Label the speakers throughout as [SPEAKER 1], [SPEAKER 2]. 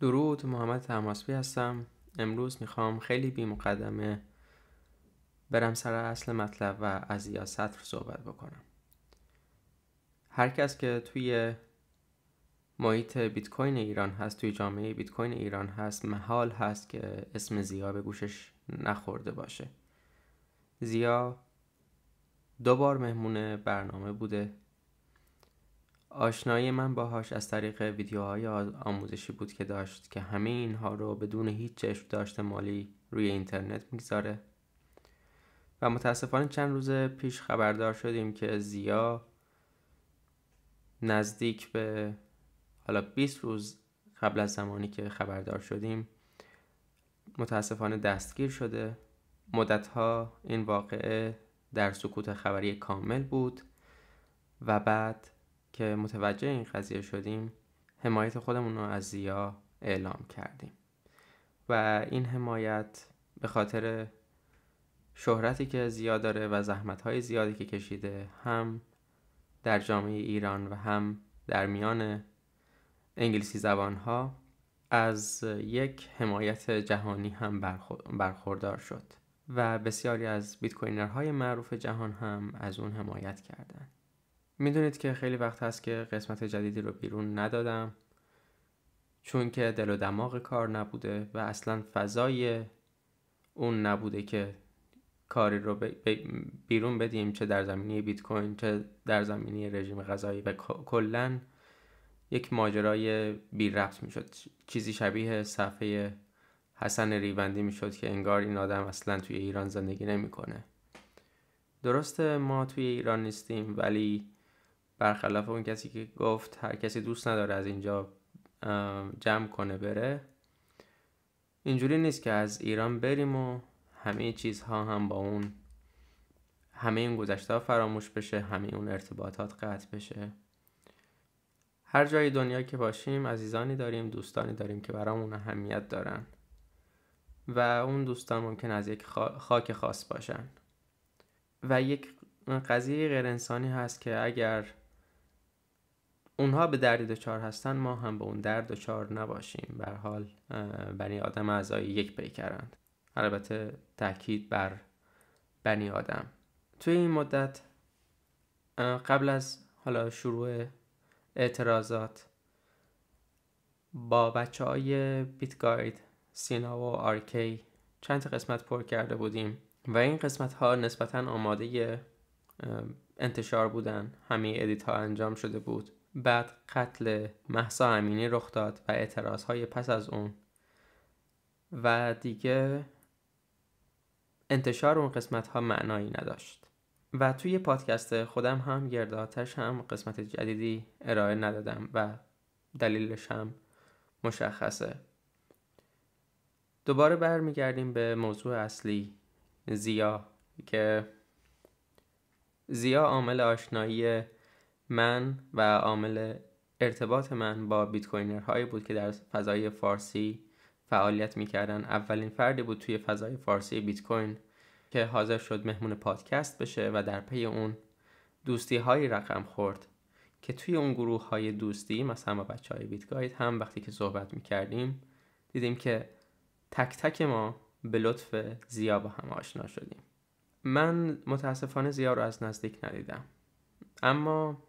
[SPEAKER 1] درود محمد تماسبی هستم امروز میخوام خیلی بی مقدمه برم سر اصل مطلب و از یا سطر صحبت بکنم هر کس که توی محیط بیت کوین ایران هست توی جامعه بیت کوین ایران هست محال هست که اسم زیا به گوشش نخورده باشه زیا دو بار مهمون برنامه بوده آشنایی من باهاش از طریق ویدیوهای آموزشی بود که داشت که همه اینها رو بدون هیچ چشم داشت مالی روی اینترنت میگذاره و متاسفانه چند روز پیش خبردار شدیم که زیا نزدیک به حالا 20 روز قبل از زمانی که خبردار شدیم متاسفانه دستگیر شده مدتها این واقعه در سکوت خبری کامل بود و بعد که متوجه این قضیه شدیم حمایت خودمون رو از زیا اعلام کردیم و این حمایت به خاطر شهرتی که زیا داره و زحمتهای زیادی که کشیده هم در جامعه ایران و هم در میان انگلیسی زبانها از یک حمایت جهانی هم برخوردار شد و بسیاری از بیت های معروف جهان هم از اون حمایت کردند. میدونید که خیلی وقت هست که قسمت جدیدی رو بیرون ندادم چون که دل و دماغ کار نبوده و اصلا فضای اون نبوده که کاری رو بیرون بدیم چه در زمینی بیت کوین چه در زمینی رژیم غذایی و کلا یک ماجرای بی ربط میشد چیزی شبیه صفحه حسن ریوندی میشد که انگار این آدم اصلا توی ایران زندگی نمیکنه درسته ما توی ایران نیستیم ولی برخلاف اون کسی که گفت هر کسی دوست نداره از اینجا جمع کنه بره اینجوری نیست که از ایران بریم و همه چیزها هم با اون همه این گذشته فراموش بشه همه اون ارتباطات قطع بشه هر جای دنیا که باشیم عزیزانی داریم دوستانی داریم که برامون اهمیت دارن و اون دوستان ممکن از یک خاک خاص باشن و یک قضیه غیر انسانی هست که اگر اونها به دردی دچار هستن ما هم به اون درد دچار نباشیم بر حال بنی آدم اعضای یک پیکرند البته تاکید بر بنی آدم توی این مدت قبل از حالا شروع اعتراضات با بچه های بیتگاید، سینا و آرکی چند قسمت پر کرده بودیم و این قسمت ها نسبتا آماده انتشار بودن همه ادیت ها انجام شده بود بعد قتل محسا امینی رخ داد و اعتراض های پس از اون و دیگه انتشار اون قسمت ها معنایی نداشت و توی پادکست خودم هم گرداتش هم قسمت جدیدی ارائه ندادم و دلیلش هم مشخصه دوباره برمیگردیم به موضوع اصلی زیا که زیا عامل آشنایی من و عامل ارتباط من با بیت کوینر هایی بود که در فضای فارسی فعالیت میکردن اولین فردی بود توی فضای فارسی بیت کوین که حاضر شد مهمون پادکست بشه و در پی اون دوستی هایی رقم خورد که توی اون گروه های دوستی مثلا با بچه های کوین هم وقتی که صحبت میکردیم دیدیم که تک تک ما به لطف زیا با هم آشنا شدیم من متاسفانه زیا رو از نزدیک ندیدم اما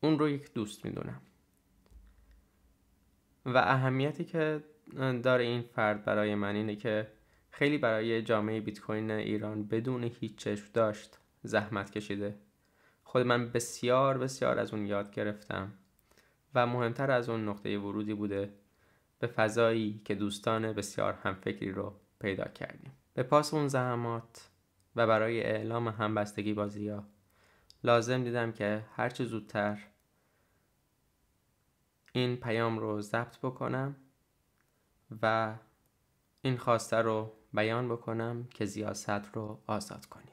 [SPEAKER 1] اون رو یک دوست میدونم و اهمیتی که داره این فرد برای من اینه که خیلی برای جامعه بیت کوین ایران بدون هیچ چشم داشت زحمت کشیده خود من بسیار بسیار از اون یاد گرفتم و مهمتر از اون نقطه ورودی بوده به فضایی که دوستان بسیار همفکری رو پیدا کردیم به پاس اون زحمات و برای اعلام همبستگی بازی ها لازم دیدم که هرچه زودتر این پیام رو ضبط بکنم و این خواسته رو بیان بکنم که زیاست رو آزاد کنیم